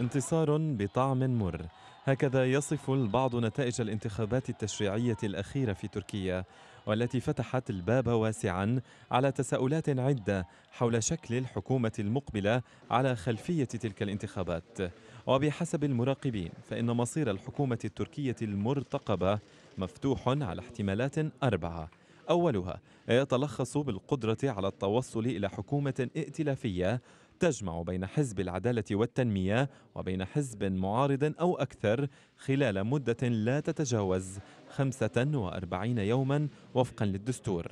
انتصار بطعم مر هكذا يصف البعض نتائج الانتخابات التشريعيه الاخيره في تركيا والتي فتحت الباب واسعا على تساؤلات عده حول شكل الحكومه المقبله على خلفيه تلك الانتخابات وبحسب المراقبين فان مصير الحكومه التركيه المرتقبه مفتوح على احتمالات اربعه اولها يتلخص بالقدره على التوصل الى حكومه ائتلافيه تجمع بين حزب العدالة والتنمية وبين حزب معارض أو أكثر خلال مدة لا تتجاوز 45 يوما وفقا للدستور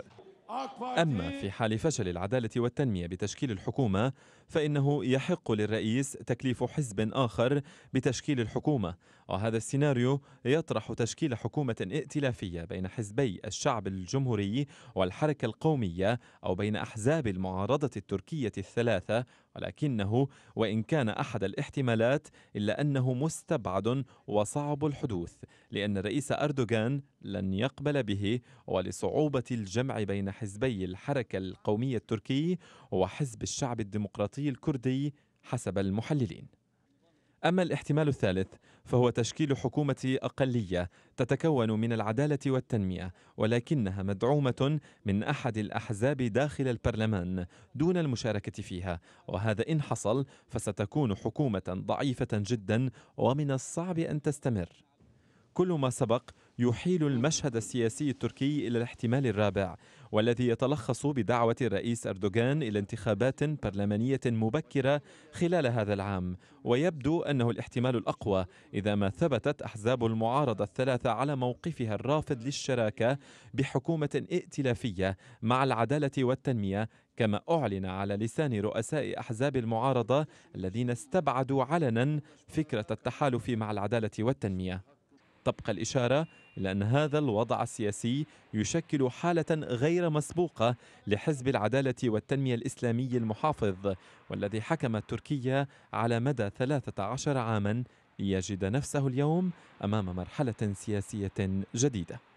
أما في حال فشل العدالة والتنمية بتشكيل الحكومة فإنه يحق للرئيس تكليف حزب آخر بتشكيل الحكومة وهذا السيناريو يطرح تشكيل حكومة ائتلافية بين حزبي الشعب الجمهوري والحركة القومية أو بين أحزاب المعارضة التركية الثلاثة ولكنه وإن كان أحد الاحتمالات إلا أنه مستبعد وصعب الحدوث لأن الرئيس أردوغان لن يقبل به ولصعوبة الجمع بين حزبي الحركة القومية التركي وحزب الشعب الديمقراطي الكردي حسب المحللين أما الاحتمال الثالث فهو تشكيل حكومة أقلية تتكون من العدالة والتنمية ولكنها مدعومة من أحد الأحزاب داخل البرلمان دون المشاركة فيها وهذا إن حصل فستكون حكومة ضعيفة جدا ومن الصعب أن تستمر كل ما سبق يحيل المشهد السياسي التركي إلى الاحتمال الرابع والذي يتلخص بدعوة الرئيس أردوغان إلى انتخابات برلمانية مبكرة خلال هذا العام ويبدو أنه الاحتمال الأقوى إذا ما ثبتت أحزاب المعارضة الثلاثة على موقفها الرافض للشراكة بحكومة ائتلافية مع العدالة والتنمية كما أعلن على لسان رؤساء أحزاب المعارضة الذين استبعدوا علنا فكرة التحالف مع العدالة والتنمية تبقى الإشارة إلى أن هذا الوضع السياسي يشكل حالة غير مسبوقة لحزب العدالة والتنمية الإسلامي المحافظ والذي حكم تركيا على مدى 13 عاما ليجد نفسه اليوم أمام مرحلة سياسية جديدة